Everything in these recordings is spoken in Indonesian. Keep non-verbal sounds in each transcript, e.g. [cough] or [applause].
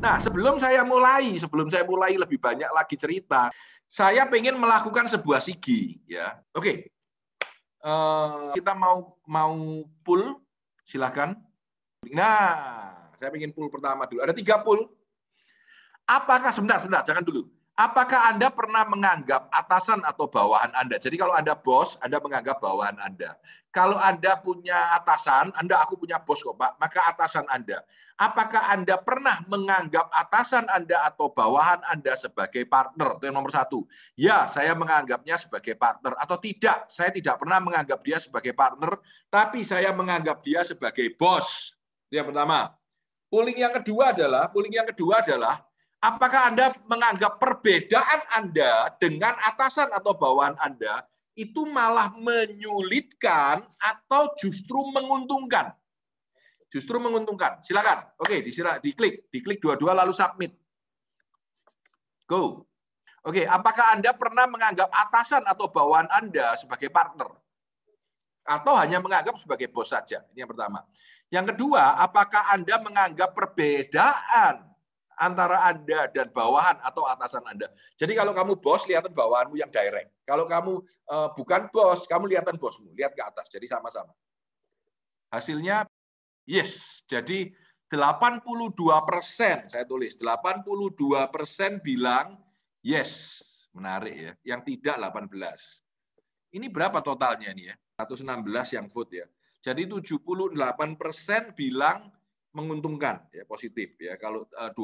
Nah, sebelum saya mulai, sebelum saya mulai lebih banyak lagi cerita, saya ingin melakukan sebuah sigi, ya. Oke, okay. uh, eh, kita mau mau pull, silahkan. Nah, saya ingin pull pertama dulu. Ada tiga pull. Apakah sebentar, sebentar, jangan dulu. Apakah Anda pernah menganggap atasan atau bawahan Anda? Jadi kalau Anda bos, Anda menganggap bawahan Anda. Kalau Anda punya atasan, Anda aku punya bos kok, Pak, maka atasan Anda. Apakah Anda pernah menganggap atasan Anda atau bawahan Anda sebagai partner? Itu yang nomor satu. Ya, saya menganggapnya sebagai partner. Atau tidak, saya tidak pernah menganggap dia sebagai partner, tapi saya menganggap dia sebagai bos. Itu yang pertama. Puling yang kedua adalah, puling yang kedua adalah, Apakah Anda menganggap perbedaan Anda dengan atasan atau bawahan Anda itu malah menyulitkan atau justru menguntungkan? Justru menguntungkan. Silakan. Oke, disirak, diklik, diklik dua-dua lalu submit. Go. Oke, apakah Anda pernah menganggap atasan atau bawahan Anda sebagai partner? Atau hanya menganggap sebagai bos saja? Ini yang pertama. Yang kedua, apakah Anda menganggap perbedaan antara Anda dan bawahan atau atasan Anda. Jadi kalau kamu bos, lihatan bawahanmu yang direct. Kalau kamu uh, bukan bos, kamu lihatan bosmu, lihat ke atas. Jadi sama-sama. Hasilnya, yes. Jadi 82 persen, saya tulis, 82 persen bilang yes. Menarik ya. Yang tidak 18. Ini berapa totalnya ini ya? 116 yang vote ya. Jadi 78 persen bilang menguntungkan ya positif ya kalau 23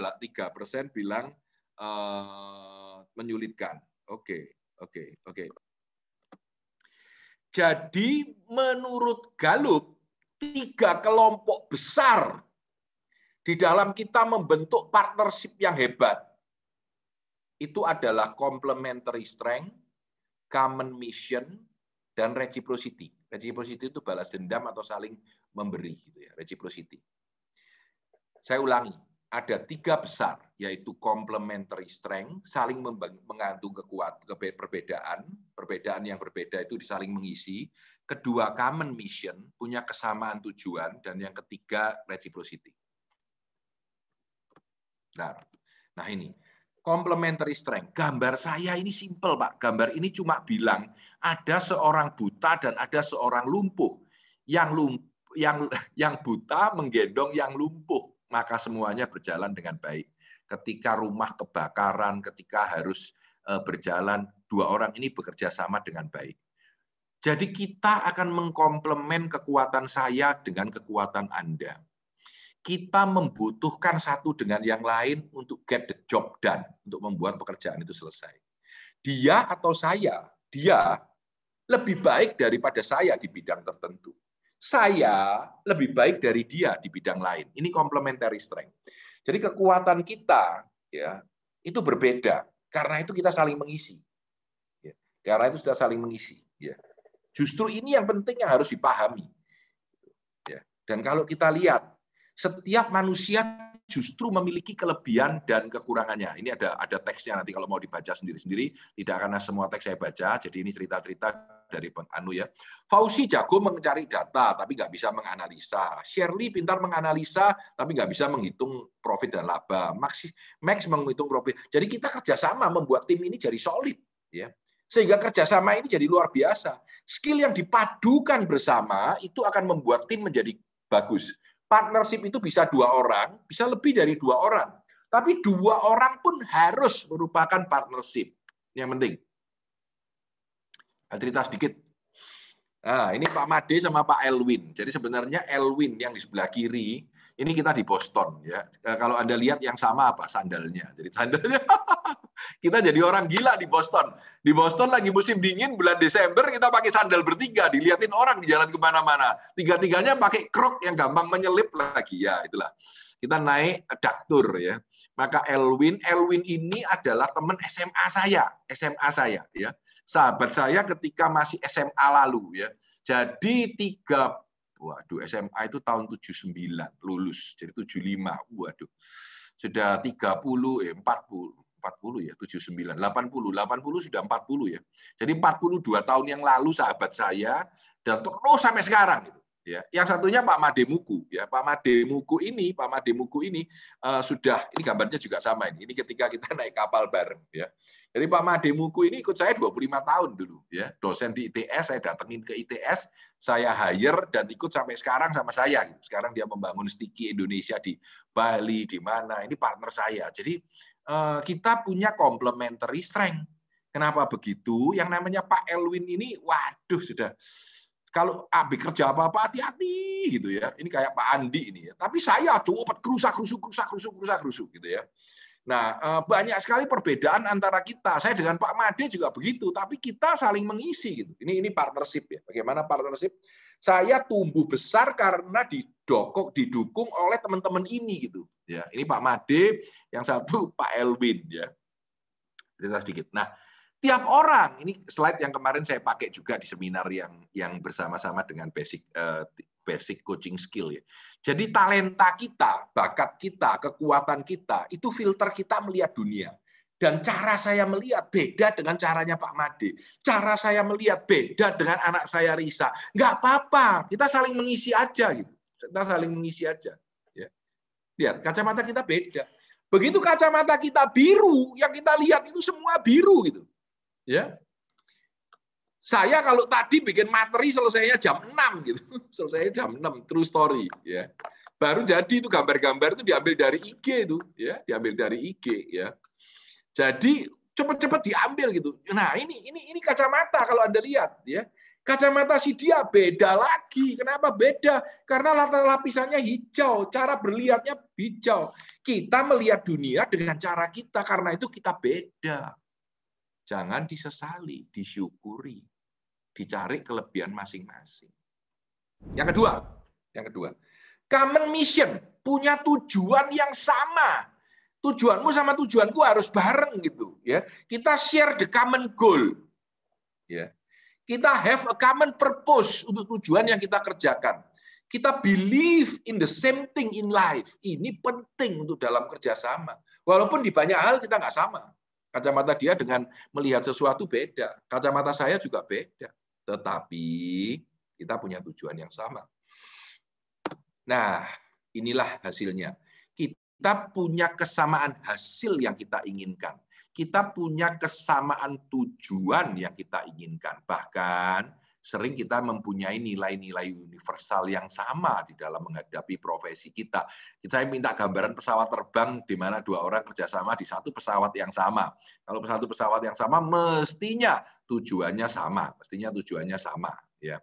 eh, persen bilang uh, menyulitkan oke okay, oke okay, oke okay. jadi menurut Galup tiga kelompok besar di dalam kita membentuk partnership yang hebat itu adalah complementary strength common mission dan reciprocity. Reciprocity itu balas dendam atau saling memberi gitu ya, reciprocity. Saya ulangi, ada tiga besar yaitu complementary strength, saling mengandung kekuatan perbedaan, perbedaan yang berbeda itu saling mengisi. Kedua common mission, punya kesamaan tujuan dan yang ketiga reciprocity. Nah, nah ini complementary strength. Gambar saya ini simple, Pak. Gambar ini cuma bilang ada seorang buta dan ada seorang lumpuh. Yang lumpuh, yang yang buta menggendong yang lumpuh, maka semuanya berjalan dengan baik. Ketika rumah kebakaran, ketika harus eh, berjalan, dua orang ini bekerja sama dengan baik. Jadi kita akan mengkomplement kekuatan saya dengan kekuatan Anda kita membutuhkan satu dengan yang lain untuk get the job done, untuk membuat pekerjaan itu selesai. Dia atau saya, dia lebih baik daripada saya di bidang tertentu. Saya lebih baik dari dia di bidang lain. Ini complementary strength. Jadi kekuatan kita ya itu berbeda. Karena itu kita saling mengisi. Ya, karena itu sudah saling mengisi. Ya. Justru ini yang penting yang harus dipahami. Ya. Dan kalau kita lihat setiap manusia justru memiliki kelebihan dan kekurangannya. Ini ada ada teksnya nanti kalau mau dibaca sendiri-sendiri, tidak karena semua teks saya baca, jadi ini cerita-cerita dari Anu ya. Fauzi jago mencari data, tapi nggak bisa menganalisa. Shirley pintar menganalisa, tapi nggak bisa menghitung profit dan laba. Max, Max menghitung profit. Jadi kita kerjasama membuat tim ini jadi solid. ya sehingga kerjasama ini jadi luar biasa. Skill yang dipadukan bersama itu akan membuat tim menjadi bagus partnership itu bisa dua orang, bisa lebih dari dua orang. Tapi dua orang pun harus merupakan partnership. Yang penting. cerita sedikit. Nah, ini Pak Made sama Pak Elwin. Jadi sebenarnya Elwin yang di sebelah kiri, ini kita di Boston ya. Eh, kalau Anda lihat yang sama apa sandalnya. Jadi sandalnya [laughs] Kita jadi orang gila di Boston. Di Boston lagi musim dingin, bulan Desember kita pakai sandal bertiga, diliatin orang di jalan kemana-mana. Tiga-tiganya pakai krok yang gampang menyelip lagi. Ya, itulah. Kita naik daktur ya. Maka Elwin, Elwin ini adalah teman SMA saya. SMA saya ya. Sahabat saya ketika masih SMA lalu ya. Jadi tiga Waduh, SMA itu tahun 79 lulus. Jadi 75. Waduh. Sudah 30, eh, 40, 40 ya, 79, 80, 80 sudah 40 ya. Jadi 42 tahun yang lalu sahabat saya dan terus sampai sekarang gitu. Ya, yang satunya Pak Mademuku ya. Pak Mademuku ini, Pak Mademuku ini uh, sudah ini gambarnya juga sama ini. Ini ketika kita [laughs] naik kapal bareng ya. Jadi Pak Mademuku ini ikut saya 25 tahun dulu ya. Dosen di ITS, saya datengin ke ITS, saya hire dan ikut sampai sekarang sama saya. gitu Sekarang dia membangun stiki Indonesia di Bali di mana. Ini partner saya. Jadi Eh, kita punya complementary strength. Kenapa begitu? Yang namanya Pak Elwin ini, waduh sudah kalau abi kerja apa-apa hati-hati gitu ya. Ini kayak Pak Andi ini ya. Tapi saya copot kerusak kerusuk kerusak kerusuk kerusak kerusuk gitu ya. Nah, eh, banyak sekali perbedaan antara kita. Saya dengan Pak Made juga begitu, tapi kita saling mengisi gitu. Ini ini partnership ya. Bagaimana partnership? Saya tumbuh besar karena didokok, didukung oleh teman-teman ini gitu. Ya, ini Pak Made, yang satu Pak Elwin ya. Cerita sedikit. Nah, tiap orang ini slide yang kemarin saya pakai juga di seminar yang yang bersama-sama dengan basic uh, basic coaching skill ya. Jadi talenta kita, bakat kita, kekuatan kita itu filter kita melihat dunia. Dan cara saya melihat beda dengan caranya Pak Made. Cara saya melihat beda dengan anak saya Risa. Enggak apa-apa, kita saling mengisi aja. gitu. Kita saling mengisi aja. Ya. Lihat, kacamata kita beda. Begitu kacamata kita biru, yang kita lihat itu semua biru. gitu. Ya, saya kalau tadi bikin materi selesainya jam 6 gitu. [laughs] Selesainya jam 6, true story ya. Baru jadi itu gambar-gambar itu diambil dari IG itu ya, diambil dari IG ya. Jadi cepat-cepat diambil gitu. Nah ini ini ini kacamata kalau anda lihat ya kacamata si dia beda lagi. Kenapa beda? Karena latar lapisannya hijau, cara berlihatnya hijau. Kita melihat dunia dengan cara kita karena itu kita beda. Jangan disesali, disyukuri, dicari kelebihan masing-masing. Yang kedua, yang kedua, common mission punya tujuan yang sama tujuanmu sama tujuanku harus bareng gitu ya kita share the common goal ya kita have a common purpose untuk tujuan yang kita kerjakan kita believe in the same thing in life ini penting untuk dalam kerjasama walaupun di banyak hal kita nggak sama kacamata dia dengan melihat sesuatu beda kacamata saya juga beda tetapi kita punya tujuan yang sama nah inilah hasilnya kita punya kesamaan hasil yang kita inginkan. Kita punya kesamaan tujuan yang kita inginkan. Bahkan sering kita mempunyai nilai-nilai universal yang sama di dalam menghadapi profesi kita. Saya minta gambaran pesawat terbang di mana dua orang kerjasama di satu pesawat yang sama. Kalau satu pesawat yang sama, mestinya tujuannya sama, mestinya tujuannya sama, ya.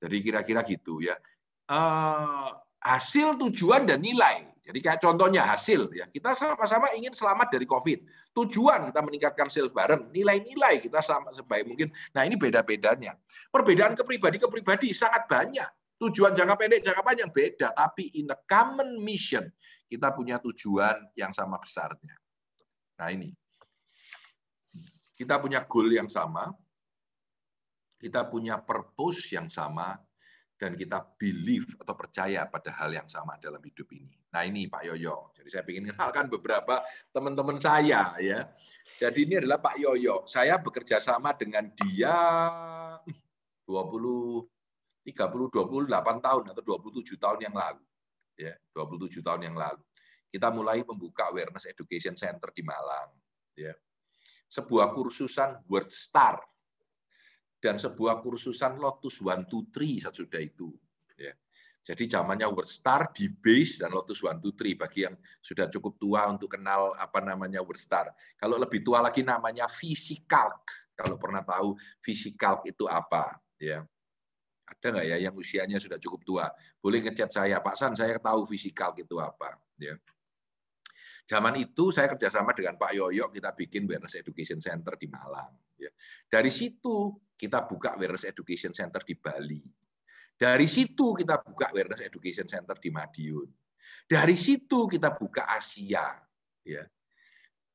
Jadi kira-kira gitu ya. Uh, hasil tujuan dan nilai jadi kayak contohnya hasil ya, kita sama-sama ingin selamat dari COVID. Tujuan kita meningkatkan sales bareng, nilai-nilai kita sama sebaik mungkin. Nah, ini beda-bedanya. Perbedaan ke pribadi ke pribadi sangat banyak. Tujuan jangka pendek, jangka panjang beda, tapi in the common mission kita punya tujuan yang sama besarnya. Nah, ini. Kita punya goal yang sama, kita punya purpose yang sama, dan kita believe atau percaya pada hal yang sama dalam hidup ini. Nah ini Pak Yoyo. Jadi saya ingin kenalkan beberapa teman-teman saya ya. Jadi ini adalah Pak Yoyo. Saya bekerja sama dengan dia 20, 30, 28 tahun atau 27 tahun yang lalu. Ya, 27 tahun yang lalu. Kita mulai membuka Awareness Education Center di Malang. Ya. Sebuah kursusan Star dan sebuah kursusan Lotus One Two Three sesudah itu. Ya. Jadi zamannya WordStar, Dbase, dan Lotus One Two Three bagi yang sudah cukup tua untuk kenal apa namanya WordStar. Kalau lebih tua lagi namanya VisiCalc. Kalau pernah tahu VisiCalc itu apa, ya ada nggak ya yang usianya sudah cukup tua? Boleh ngechat saya, Pak San, saya tahu fisikal itu apa. Ya. Zaman itu saya kerjasama dengan Pak Yoyok kita bikin Wellness Education Center di Malang. Ya. Dari situ kita buka Wireless Education Center di Bali. Dari situ kita buka Wireless Education Center di Madiun. Dari situ kita buka Asia. Ya.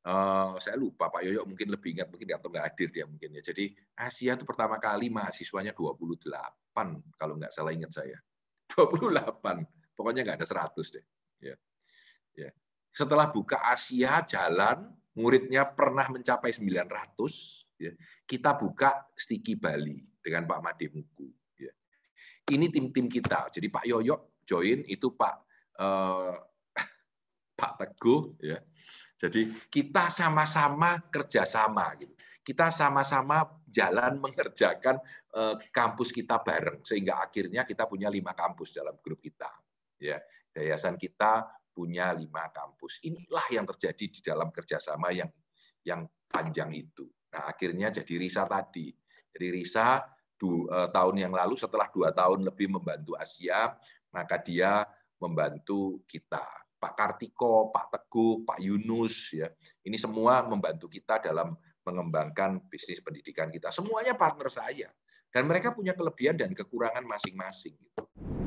Uh, saya lupa Pak Yoyo mungkin lebih ingat mungkin atau nggak hadir dia mungkin ya. Jadi Asia itu pertama kali mahasiswanya 28 kalau nggak salah ingat saya. 28. [laughs] Pokoknya nggak ada 100 deh. Ya. Ya. Setelah buka Asia jalan muridnya pernah mencapai 900, ya, kita buka Stiki Bali dengan Pak Made Muku. Ya. Ini tim-tim kita. Jadi Pak Yoyo join, itu Pak eh, [laughs] Pak Teguh. Ya. Jadi kita sama-sama kerjasama. Gitu. Kita sama-sama jalan mengerjakan eh, kampus kita bareng. Sehingga akhirnya kita punya lima kampus dalam grup kita. Ya. Yayasan kita punya lima kampus. Inilah yang terjadi di dalam kerjasama yang yang panjang itu. Nah, akhirnya jadi Risa tadi. Jadi Risa du, eh, tahun yang lalu setelah dua tahun lebih membantu Asia, maka dia membantu kita. Pak Kartiko, Pak Teguh, Pak Yunus, ya ini semua membantu kita dalam mengembangkan bisnis pendidikan kita. Semuanya partner saya dan mereka punya kelebihan dan kekurangan masing-masing. -masing. Gitu.